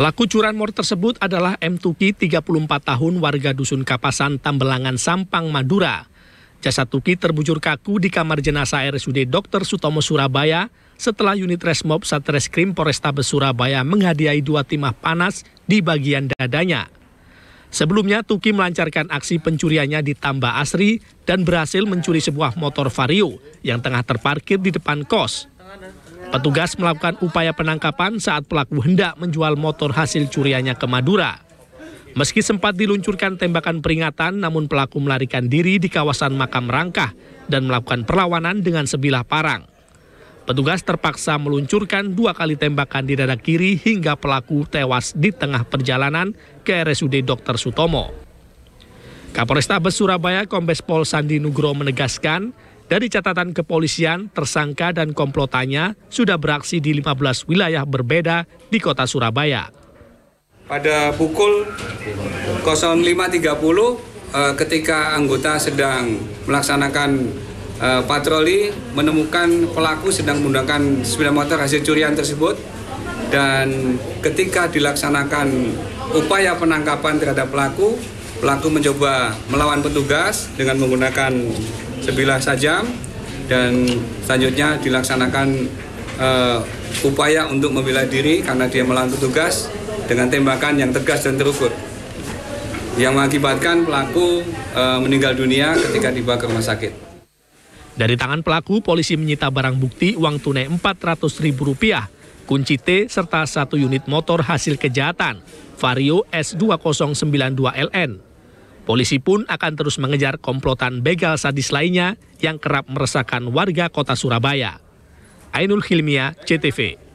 Pelaku curanmor tersebut adalah M. Tuki, 34 tahun, warga Dusun Kapasan, Tambelangan, Sampang, Madura. Jasad Tuki terbujur kaku di kamar jenazah RSUD Dr. Sutomo Surabaya setelah unit Resmob Satreskrim Polrestabes Surabaya menghadiahi dua timah panas di bagian dadanya. Sebelumnya Tuki melancarkan aksi pencuriannya di Tamba Asri dan berhasil mencuri sebuah motor Vario yang tengah terparkir di depan kos. Petugas melakukan upaya penangkapan saat pelaku hendak menjual motor hasil curiannya ke Madura. Meski sempat diluncurkan tembakan peringatan, namun pelaku melarikan diri di kawasan makam Rangkah dan melakukan perlawanan dengan sebilah parang. Petugas terpaksa meluncurkan dua kali tembakan di dada kiri hingga pelaku tewas di tengah perjalanan ke RSUD Dr. Sutomo. Kapolrestabes Surabaya Kombes Pol Sandi Nugro menegaskan, dari catatan kepolisian, tersangka dan komplotannya sudah beraksi di 15 wilayah berbeda di kota Surabaya. Pada pukul 05.30 eh, ketika anggota sedang melaksanakan eh, patroli menemukan pelaku sedang menggunakan sepeda motor hasil curian tersebut dan ketika dilaksanakan upaya penangkapan terhadap pelaku, pelaku mencoba melawan petugas dengan menggunakan sebilah sajam dan selanjutnya dilaksanakan uh, upaya untuk membela diri karena dia melanggar tugas dengan tembakan yang tegas dan terukur yang mengakibatkan pelaku uh, meninggal dunia ketika dibawa ke rumah sakit. Dari tangan pelaku, polisi menyita barang bukti uang tunai Rp400.000, kunci T, serta satu unit motor hasil kejahatan, Vario S2092LN. Polisi pun akan terus mengejar komplotan begal sadis lainnya yang kerap meresahkan warga kota Surabaya. Ainul Hilmia, CTV.